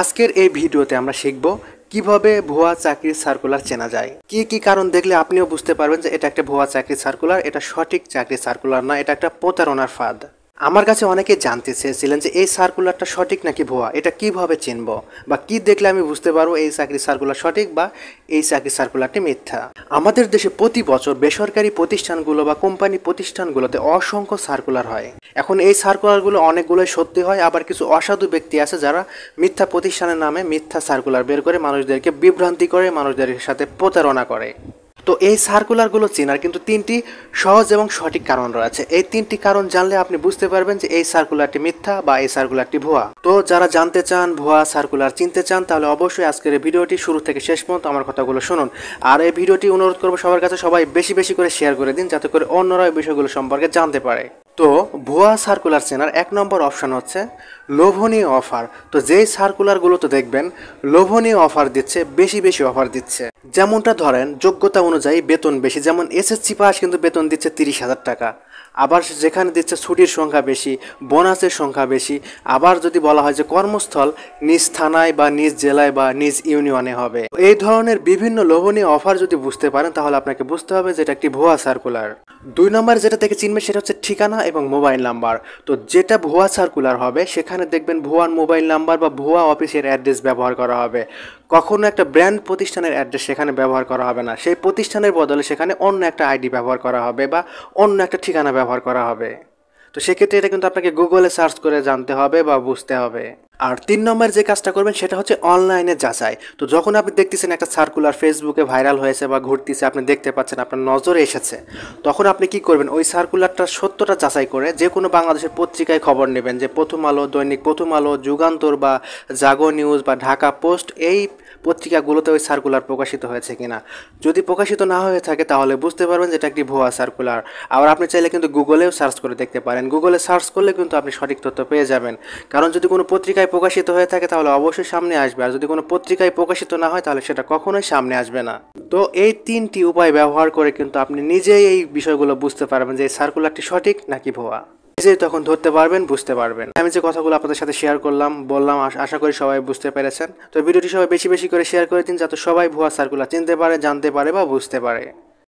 আজকের এই ভিডিওতে আমরা শিখব কিভাবে ভুয়া চাকরির সার্কুলার চেনা যায় কি কি কারণ দেখলে আপনিও বুঝতে পারবেন যে এটা একটা ভুয়া চাকরি সার্কুলার এটা সঠিক চাকরি সার্কুলার না এটা একটা প্রতারণার ফাঁদ আমার কাছে অনেকে জানতে চেয়েছিলেন যে এই সার্কুলারটা সঠিক নাকি ভুয়া এটা কিভাবে চিনব বা কি দেখলে আমি বুঝতে পারবো এই চাকরি সার্কুলার সঠিক বা এই চাকরি সার্কুলারটি মিথ্যা আমাদের দেশে প্রতি বছর বেসরকারি প্রতিষ্ঠানগুলো বা কোম্পানি প্রতিষ্ঠানগুলোতে অসংখ্য সার্কুলার হয় এখন এই সার্কুলারগুলো অনেকগুলোই সত্যি হয় আবার কিছু অসাধু ব্যক্তি আছে যারা মিথ্যা প্রতিষ্ঠানের নামে মিথ্যা সার্কুলার বের করে মানুষদেরকে বিভ্রান্তি করে মানুষদের সাথে প্রতারণা করে তো এই সার্কুলারগুলো চেনার কিন্তু তিনটি সহজ এবং সঠিক কারণ রয়েছে এই তিনটি কারণ জানলে আপনি বুঝতে পারবেন যে এই সার্কুলারটি মিথ্যা বা এই সার্কুলারটি ভুয়া তো যারা জানতে চান ভুয়া সার্কুলার চিনতে চান তাহলে অবশ্যই আজকের এই ভিডিওটি শুরু থেকে শেষ পর্যন্ত আমার কথাগুলো শুনুন আর এই ভিডিওটি অনুরোধ করবো সবার কাছে সবাই বেশি বেশি করে শেয়ার করে দিন যাতে করে অন্যরা এই বিষয়গুলো সম্পর্কে জানতে পারে তো ভুয়া সার্কুলার চেনার এক নম্বর অপশান হচ্ছে লোভনীয় অফার তো যেই সার্কুলারগুলোতে দেখবেন লোভনীয় অফার দিচ্ছে বেশি বেশি অফার দিচ্ছে যেমনটা ধরেন যোগ্যতা অনুযায়ী বেতন বেশি যেমন এসএসসি পাস কিন্তু বেতন দিচ্ছে তিরিশ হাজার টাকা আবার যেখানে দিচ্ছে ছুটির সংখ্যা বেশি বোনাসের সংখ্যা বেশি আবার যদি বলা হয় যে কর্মস্থল নিজ থানায় বা নিজ জেলায় বা নিজ ইউনিয়নে হবে এই ধরনের বিভিন্ন লোভনীয় অফার যদি বুঝতে পারেন তাহলে আপনাকে বুঝতে হবে যে এটা একটি ভুয়া সার্কুলার দুই নম্বর যেটা থেকে চিনবে সেটা হচ্ছে ঠিকানা এবং মোবাইল নাম্বার তো যেটা ভুয়া সার্কুলার হবে সেখানে দেখবেন ভুয়ার মোবাইল নাম্বার বা ভুয়া অফিসের অ্যাড্রেস ব্যবহার করা হবে কখনো একটা ব্র্যান্ড প্রতিষ্ঠানের অ্যাড্রেস সেখানে ব্যবহার করা হবে না সেই প্রতিষ্ঠানের বদলে সেখানে অন্য একটা আইডি ব্যবহার করা হবে বা অন্য একটা ঠিকানা ব্যবহার করা হবে তো সেক্ষেত্রে এটা কিন্তু আপনাকে গুগলে সার্চ করে জানতে হবে বা বুঝতে হবে আর তিন নম্বর যে কাজটা করবেন সেটা হচ্ছে অনলাইনে যাচাই তো যখন আপনি দেখতেছেন একটা সার্কুলার ফেসবুকে ভাইরাল হয়েছে বা ঘুরতেছে আপনি দেখতে পাচ্ছেন আপনার নজরে এসেছে তখন আপনি কি করবেন ওই সার্কুলারটার সত্যটা যাচাই করে যে কোনো বাংলাদেশের পত্রিকায় খবর নেবেন যে প্রথম আলো দৈনিক প্রথম আলো যুগান্তর বা জাগো নিউজ বা ঢাকা পোস্ট এই পত্রিকাগুলোতে ওই সার্কুলার প্রকাশিত হয়েছে কিনা যদি প্রকাশিত না হয়ে থাকে তাহলে বুঝতে পারবেন যেটা একটি ভুয়া সার্কুলার আবার আপনি চাইলে কিন্তু গুগলেও সার্চ করে দেখতে পারেন গুগলে সার্চ করলে কিন্তু আপনি সঠিক তথ্য পেয়ে যাবেন কারণ যদি কোনো পত্রিকায় পত্রিকায় প্রকাশিত হয়ে থাকে তাহলে অবশ্যই সামনে আসবে আর যদি কোনো পত্রিকায় প্রকাশিত না হয় তাহলে সেটা কখনোই সামনে আসবে না তো এই তিনটি উপায় ব্যবহার করে কিন্তু আপনি নিজেই এই বিষয়গুলো বুঝতে পারবেন যে এই সার্কুলারটি সঠিক নাকি ভুয়া নিজেই তখন ধরতে পারবেন বুঝতে পারবেন আমি যে কথাগুলো আপনাদের সাথে শেয়ার করলাম বললাম আশা করি সবাই বুঝতে পেরেছেন তো ভিডিওটি সবাই বেশি বেশি করে শেয়ার করে দিন যাতে সবাই ভুয়া সার্কুলার চিনতে পারে জানতে পারে বা বুঝতে পারে